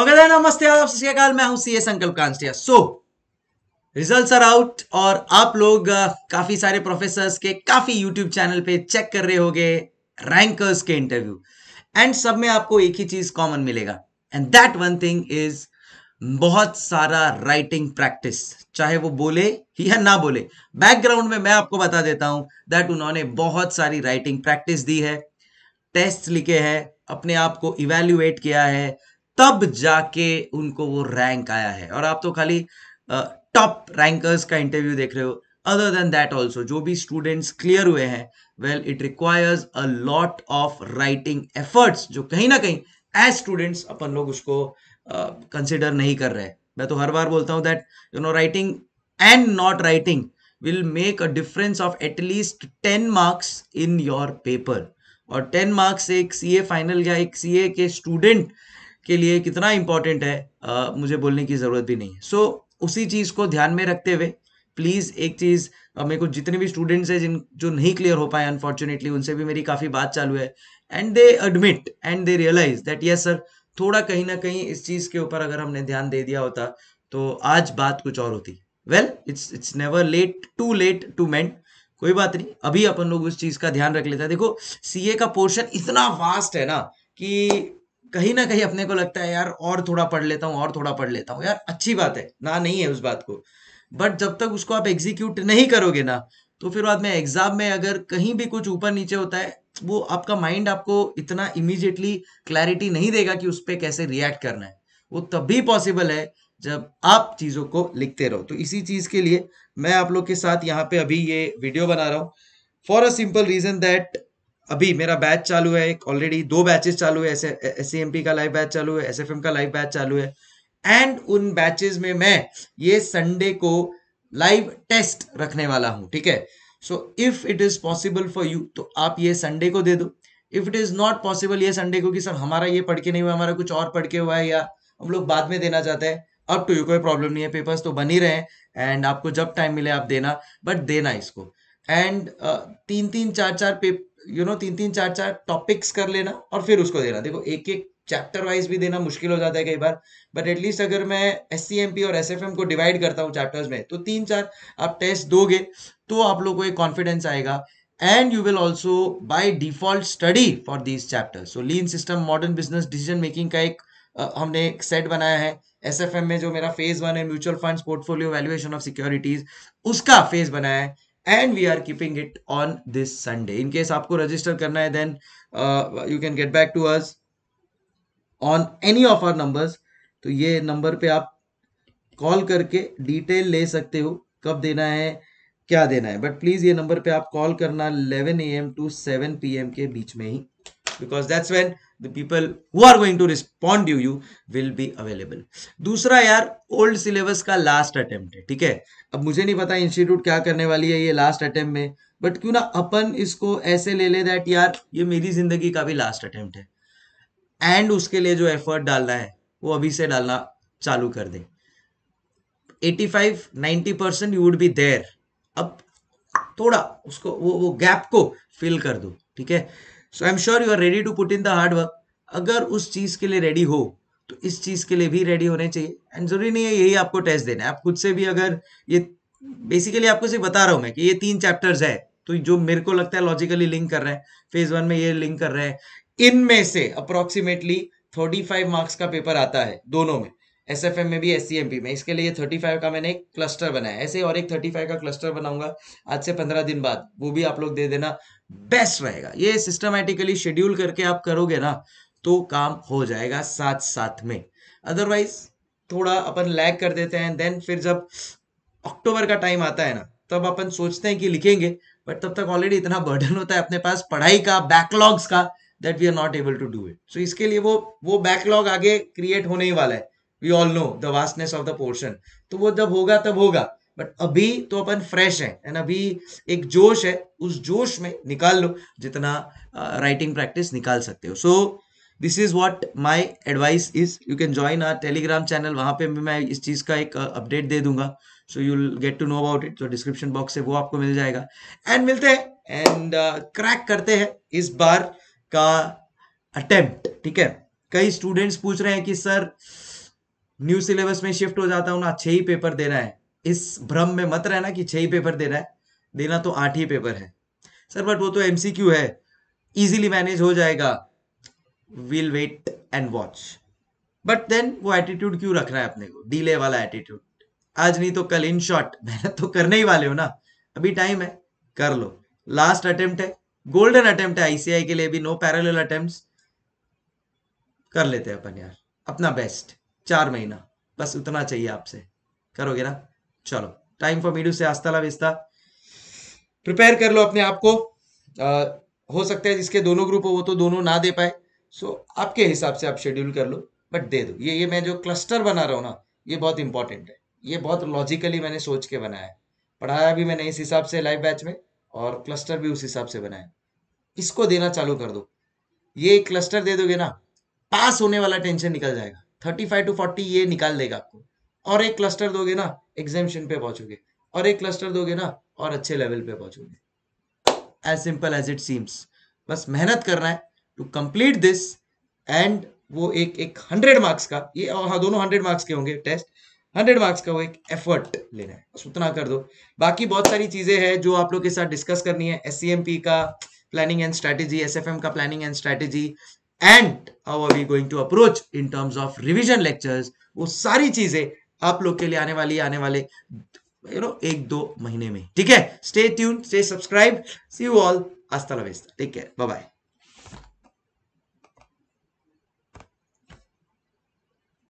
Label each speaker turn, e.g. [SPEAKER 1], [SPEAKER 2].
[SPEAKER 1] Okay नमस्ते आप सत्याकाल मैं हूं CA Sankalp Kanstiya so results are out और आप लोग काफी सारे प्रोफेसर्स के काफी यूट्यूब चैनल पे चेक कर रहे होंगे रैंकर्स के इंटरव्यू एंड सब में आपको एक ही चीज कॉमन मिलेगा and that one thing is बहुत सारा राइटिंग प्रैक्टिस चाहे वो बोले या ना बोले बैकग्राउंड में मैं आपको बता देता हूं दैट उन्होंने बहुत सारी राइटिंग प्रैक्टिस दी है टेस्ट लिखे हैं अपने आप को इवेल्युएट किया है तब जाके उनको वो रैंक आया है और आप तो खाली टॉप रैंकर्स का इंटरव्यू देख रहे हो अदर देन दैट ऑल्सो जो भी स्टूडेंट्स क्लियर हुए हैं well it requires a lot of writing efforts जो कहीं ना कहीं एज स्टूडेंट्स अपन लोग उसको कंसिडर uh, नहीं कर रहे मैं तो हर बार बोलता हूँ that you know writing and not writing will make a difference of at least ten marks in your paper और टेन मार्क्स एक सी ए फाइनल या एक सी ए के स्टूडेंट के लिए कितना इंपॉर्टेंट है आ, मुझे बोलने की ज़रूरत भी नहीं है सो उसी चीज़ को ध्यान में रखते हुए प्लीज़ एक चीज़ मेरे को जितने भी स्टूडेंट्स हैं जिन जो नहीं क्लियर हो पाए अनफॉर्चुनेटली उनसे भी मेरी काफ़ी बात चालू है and they admit and they realize that yes sir थोड़ा कहीं ना कहीं इस चीज़ के ऊपर अगर हमने ध्यान दे दिया होता तो आज बात कुछ और होती well it's it's never late too late too मैं कोई बात नहीं अभी अपन लोग उस चीज़ का ध्यान रख लेते हैं देखो सीए का पोर्शन इतना फास्ट है ना कि कहीं ना कहीं अपने को लगता है यार और थोड़ा पढ़ लेता हूँ और थोड़ा पढ़ लेता हूँ यार अच्छी बात है ना नहीं है उस बात को बट जब तक उसको आप एग्जीक्यूट नहीं करोगे ना तो फिर बाद में एग्जाम में अगर कहीं भी कुछ ऊपर नीचे होता है वो आपका माइंड आपको इतना इमीजिएटली क्लैरिटी नहीं देगा कि उस पर कैसे रिएक्ट करना है वो तभी पॉसिबल है जब आप चीज़ों को लिखते रहो तो इसी चीज़ के लिए मैं आप लोग के साथ यहाँ पे अभी ये वीडियो बना रहा हूँ for a simple reason that अभी मेरा बैच चालू है एक ऑलरेडी दो बैचेस चालू है एस पी का लाइव बैच चालू है एस का लाइव बैच चालू है एंड उन बैचेस में मैं ये संडे को लाइव टेस्ट रखने वाला हूं ठीक है so if it is possible for you तो आप ये संडे को दे दो if it is not possible ये संडे को कि सर हमारा ये पढ़ के नहीं हुआ हमारा कुछ और पढ़ के हुआ है या हम लोग बाद में देना चाहते हैं अब टू यू कोई प्रॉब्लम नहीं है पेपर्स तो बन ही रहे एंड आपको जब टाइम मिले आप देना बट देना इसको एंड uh, तीन तीन चार चार पेपर यू नो तीन तीन चार चार टॉपिक्स कर लेना और फिर उसको देना देखो एक एक चैप्टर वाइज भी देना मुश्किल हो जाता है कई बार बट एटलीस्ट अगर मैं एस सी एम पी और एस एफ एम को डिवाइड करता हूँ चैप्टर्स में तो तीन चार आप टेस्ट दोगे तो आप लोग को एक कॉन्फिडेंस आएगा and you will also by default study for these chapter so lean system modern business decision making का एक uh, हमने एक सेट बनाया है एस एफ एम में जो मेरा फेज वन है mutual funds portfolio valuation of securities उसका फेज बनाया है and we are keeping it on this Sunday. In case आपको register करना है then uh, you can get back to us on any of our numbers. तो ये number पे आप call करके detail ले सकते हो कब देना है क्या देना है बट प्लीज ये नंबर पे आप कॉल करना 11 एम टू 7 पीएम के बीच में ही because that's when the people who are going to respond you you will be available दूसरा यार ओल्ड सिलेबस का लास्ट अटेम्प्ट है ठीक है अब मुझे नहीं पता इंस्टीट्यूट क्या करने वाली है ये लास्ट अटेम्प्ट में बट क्यों ना अपन इसको ऐसे ले ले दैट यार ये मेरी जिंदगी का भी लास्ट अटेम्प्ट है एंड उसके लिए जो एफर्ट डालना है वो अभी से डालना चालू कर दे 85 90 percent you would be there अब थोड़ा उसको वो वो गैप को फिल कर दो ठीक है so I am sure you are ready to put in the hard work अगर उस चीज के लिए रेडी हो तो इस चीज के लिए भी रेडी होने चाहिए एंड जरूरी नहीं है यही आपको टेस्ट देना है आप खुद से भी अगर ये बेसिकली आपको सिर्फ बता रहा हूँ मैं कि ये तीन चैप्टर्स है तो जो मेरे को लगता है लॉजिकली लिंक कर रहे हैं फेज वन में ये लिंक कर रहे हैं इनमें से अप्रोक्सीमेटली थर्टी फाइव मार्क्स का पेपर आता है दोनों में एस एफ एम में भी एस सी एम पी में इसके लिए थर्टी फाइव का मैंने एक क्लस्टर बनाया ऐसे और एक थर्टी फाइव का क्लस्टर बनाऊंगा आज से पंद्रह दिन बाद वो भी आप लोग दे देना बेस्ट रहेगा ये सिस्टमेटिकली शेड्यूल करके आप करोगे ना तो काम हो जाएगा साथ साथ में अदरवाइज थोड़ा अपन लैग कर देते हैं देन फिर जब अक्टूबर का टाइम आता है ना तब अपन सोचते हैं कि लिखेंगे बट तब तक ऑलरेडी इतना बर्डन होता है अपने पास पढ़ाई का बैकलॉग्स का that we are not able to do it so इसके लिए वो वो बैकलॉग आगे क्रिएट होने ही वाला है we all know the vastness of the portion तो वो जब होगा तब होगा बट अभी तो अपन फ्रेश है एंड अभी एक जोश है उस जोश में निकाल लो जितना राइटिंग uh, प्रैक्टिस निकाल सकते हो so this is what my advice is you can join our telegram channel वहाँ पे मैं इस चीज़ का एक अपडेट uh, दे दूंगा so you get to know about it जो डिस्क्रिप्शन बॉक्स है वो आपको मिल जाएगा एंड मिलते हैं एंड क्रैक uh, करते हैं इस बार का अटेम्प्ट ठीक है कई स्टूडेंट्स पूछ रहे हैं कि सर uh, न्यू सिलेबस में शिफ्ट हो जाता हूँ ना छह ही पेपर देना है इस भ्रम में मत रहना कि छह ही पेपर देना है देना तो आठ ही पेपर है सर बट वो तो एमसीक्यू है इजीली मैनेज हो जाएगा will wait and watch but then वो एटीट्यूड क्यों रखना है अपने को डीले वाला एटीट्यूड आज नहीं तो कल इन शॉर्ट मेहनत तो करने ही वाले हो ना अभी टाइम है कर लो लास्ट अटेम्प्ट है गोल्डन अटेम्प्ट है आईसीआई के लिए भी नो पैरेलल अटेम्प्ट्स कर लेते हैं अपन यार अपना बेस्ट चार महीना बस उतना चाहिए आपसे करोगे ना चलो टाइम फॉर मीडू से आस्ता ला प्रिपेयर कर लो अपने आप को हो सकता है जिसके दोनों ग्रुप हो वो तो दोनों ना दे पाए सो आपके हिसाब से आप शेड्यूल कर लो बट दे दो ये ये मैं जो क्लस्टर बना रहा हूँ ना ये बहुत इंपॉर्टेंट है ये बहुत लॉजिकली मैंने सोच के बनाया है पढ़ाया भी मैंने इस हिसाब से लाइव बैच में और क्लस्टर भी उस हिसाब से बनाया इसको देना चालू कर दो ये क्लस्टर दे दोगे ना पास होने वाला टेंशन निकल जाएगा थर्टी फाइव टू फोर्टी ये निकाल देगा आपको और एक क्लस्टर दोगे ना एग्जामेशन पे पहुंचोगे और एक क्लस्टर दोगे ना और अच्छे लेवल पे पहुंचोगे as simple as it seems बस मेहनत करना है टू कंप्लीट दिस एंड वो एक एक हंड्रेड मार्क्स का ये हाँ दोनों हंड्रेड मार्क्स के होंगे टेस्ट हंड्रेड मार्क्स का वो एक एफर्ट लेना है बस उतना कर दो बाकी बहुत सारी चीजें हैं जो आप लोग के साथ डिस्कस करनी है एस e का प्लानिंग एंड स्ट्रेटेजी एस का planning and strategy and how are we going to approach in terms of revision lectures वो सारी चीजें आप लोग के लिए आने वाली आने वाले यू नो एक दो महीने में ठीक है stay tune stay subscribe see you all अस्ता टेक केयर बाय बाय